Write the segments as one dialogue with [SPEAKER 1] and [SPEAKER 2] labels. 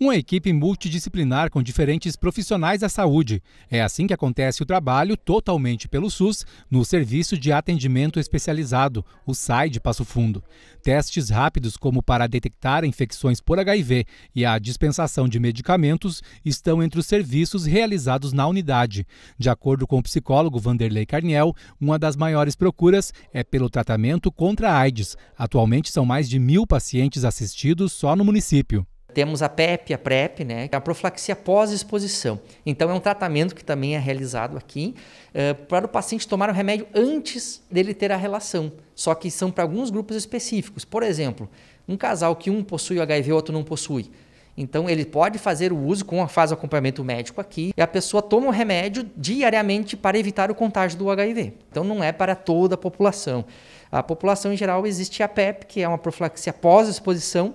[SPEAKER 1] uma equipe multidisciplinar com diferentes profissionais da saúde. É assim que acontece o trabalho, totalmente pelo SUS, no Serviço de Atendimento Especializado, o SAI de Passo Fundo. Testes rápidos, como para detectar infecções por HIV e a dispensação de medicamentos, estão entre os serviços realizados na unidade. De acordo com o psicólogo Vanderlei Carniel, uma das maiores procuras é pelo tratamento contra a AIDS. Atualmente são mais de mil pacientes assistidos só no município.
[SPEAKER 2] Temos a PEP, a PrEP, né? É a profilaxia pós-exposição. Então, é um tratamento que também é realizado aqui uh, para o paciente tomar o remédio antes dele ter a relação. Só que são para alguns grupos específicos. Por exemplo, um casal que um possui o HIV e outro não possui. Então, ele pode fazer o uso, com a, fase de acompanhamento médico aqui, e a pessoa toma o remédio diariamente para evitar o contágio do HIV. Então, não é para toda a população. A população em geral existe a PEP, que é uma profilaxia pós-exposição,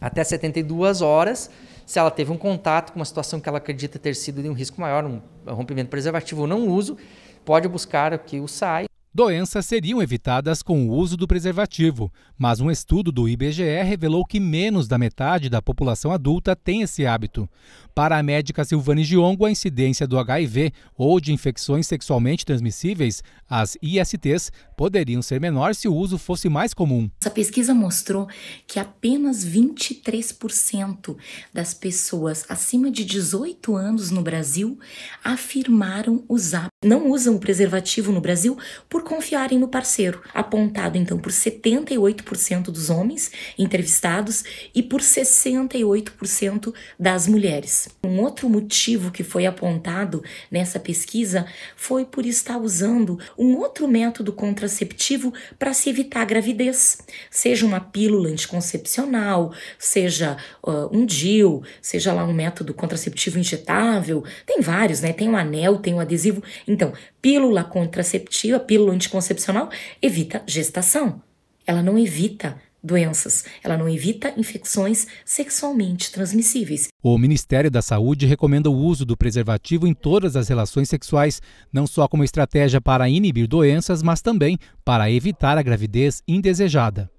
[SPEAKER 2] até 72 horas, se ela teve um contato com uma situação que ela acredita ter sido de um risco maior, um rompimento preservativo ou não uso, pode buscar aqui o SAI
[SPEAKER 1] Doenças seriam evitadas com o uso do preservativo, mas um estudo do IBGE revelou que menos da metade da população adulta tem esse hábito. Para a médica Silvane Giongo, a incidência do HIV ou de infecções sexualmente transmissíveis, as ISTs, poderiam ser menor se o uso fosse mais comum.
[SPEAKER 3] Essa pesquisa mostrou que apenas 23% das pessoas acima de 18 anos no Brasil afirmaram usar, não usam o preservativo no Brasil por confiarem no parceiro, apontado então por 78% dos homens entrevistados e por 68% das mulheres. Um outro motivo que foi apontado nessa pesquisa foi por estar usando um outro método contraceptivo para se evitar a gravidez, seja uma pílula anticoncepcional, seja uh, um DIL, seja lá um método contraceptivo injetável, tem vários, né? Tem o um anel, tem o um adesivo. Então, pílula contraceptiva, pílula anticoncepcional evita gestação. Ela não evita doenças, ela não evita infecções sexualmente transmissíveis.
[SPEAKER 1] O Ministério da Saúde recomenda o uso do preservativo em todas as relações sexuais, não só como estratégia para inibir doenças, mas também para evitar a gravidez indesejada.